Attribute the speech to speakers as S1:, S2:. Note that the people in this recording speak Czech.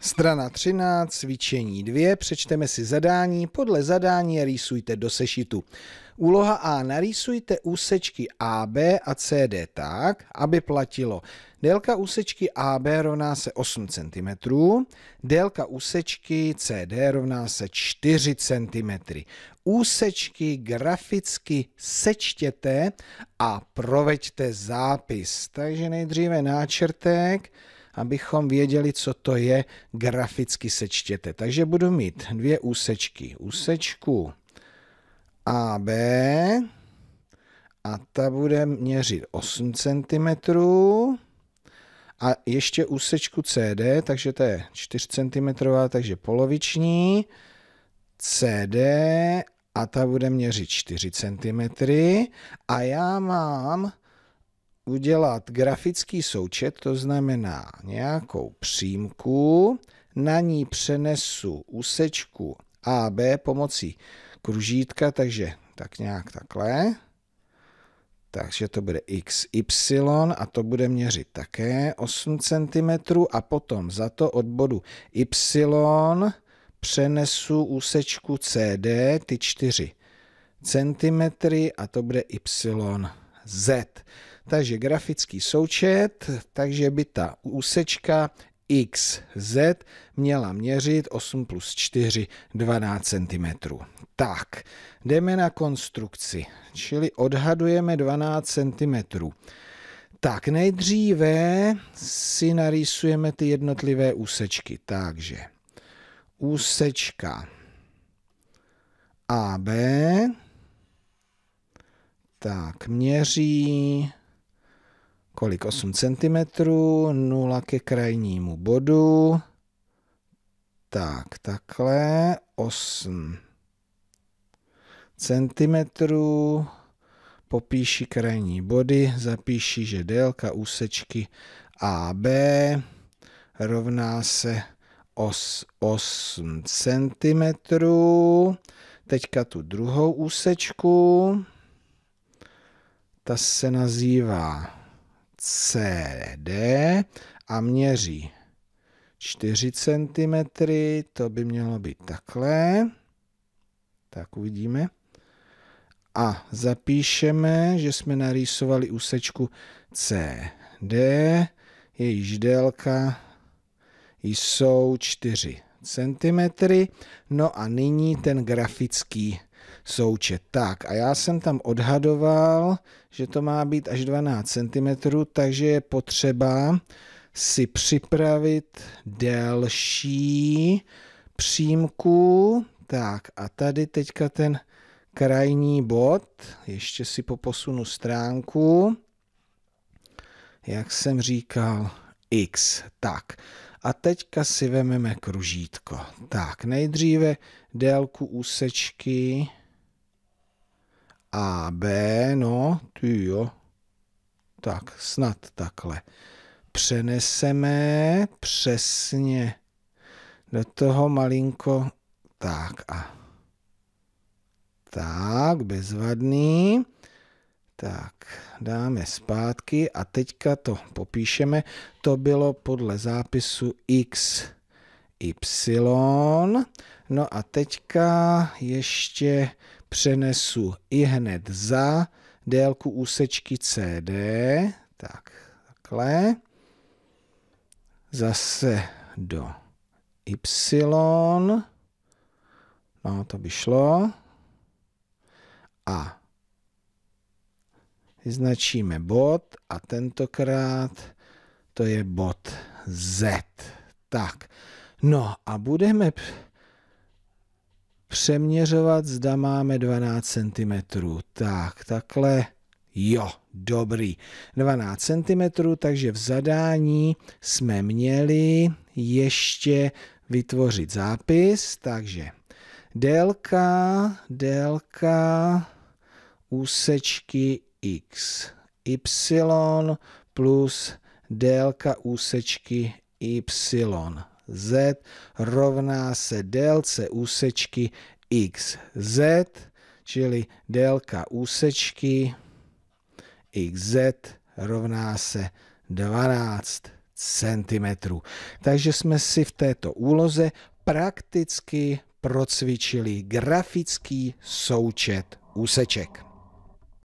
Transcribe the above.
S1: Strana 13, cvičení 2, přečteme si zadání. Podle zadání rýsujte do sešitu. Úloha A. Narýsujte úsečky AB a CD tak, aby platilo. Délka úsečky AB rovná se 8 cm, délka úsečky CD rovná se 4 cm. Úsečky graficky sečtěte a proveďte zápis. Takže nejdříve náčrtek, abychom věděli, co to je, graficky sečtěte. Takže budu mít dvě úsečky. Úsečku AB a ta bude měřit 8 cm a ještě úsečku CD, takže to je 4 cm, takže poloviční, CD a ta bude měřit 4 cm a já mám udělat grafický součet, to znamená nějakou přímku, na ní přenesu úsečku AB pomocí kružítka, takže tak nějak takhle. Takže to bude XY a to bude měřit také 8 cm a potom za to od bodu Y přenesu úsečku CD, ty 4 cm a to bude YZ. Takže grafický součet, takže by ta úsečka XZ měla měřit 8 plus 4, 12 cm. Tak, jdeme na konstrukci, čili odhadujeme 12 cm. Tak, nejdříve si narýsujeme ty jednotlivé úsečky. Takže úsečka AB tak měří kolik? 8 cm, 0 ke krajnímu bodu. Tak, takhle, 8 cm, popíši krajní body, zapíši, že délka úsečky AB rovná se 8 cm. Teďka tu druhou úsečku, ta se nazývá CD a měří 4 cm, to by mělo být takhle, tak uvidíme. A zapíšeme, že jsme narýsovali úsečku CD, jejíž délka jsou 4 cm. No a nyní ten grafický součet. Tak a já jsem tam odhadoval, že to má být až 12 cm, takže je potřeba si připravit delší přímku. Tak a tady teďka ten krajní bod, ještě si poposunu stránku, jak jsem říkal, x. Tak a teďka si vememe kružítko. Tak nejdříve délku úsečky a, B, no, ty jo. Tak, snad takhle. Přeneseme přesně do toho malinko. Tak a tak, bezvadný. Tak, dáme zpátky a teďka to popíšeme. To bylo podle zápisu x, y. No a teďka ještě přenesu i hned za délku úsečky CD, tak takhle, zase do Y, no to by šlo, a vyznačíme bod a tentokrát to je bod Z. Tak, no a budeme přeměřovat, zda máme 12 cm. Tak, takhle, jo, dobrý. 12 cm, takže v zadání jsme měli ještě vytvořit zápis, takže délka, délka úsečky x, y plus délka úsečky y z rovná se délce úsečky xz, čili délka úsečky xz rovná se 12 cm. Takže jsme si v této úloze prakticky procvičili grafický součet úseček.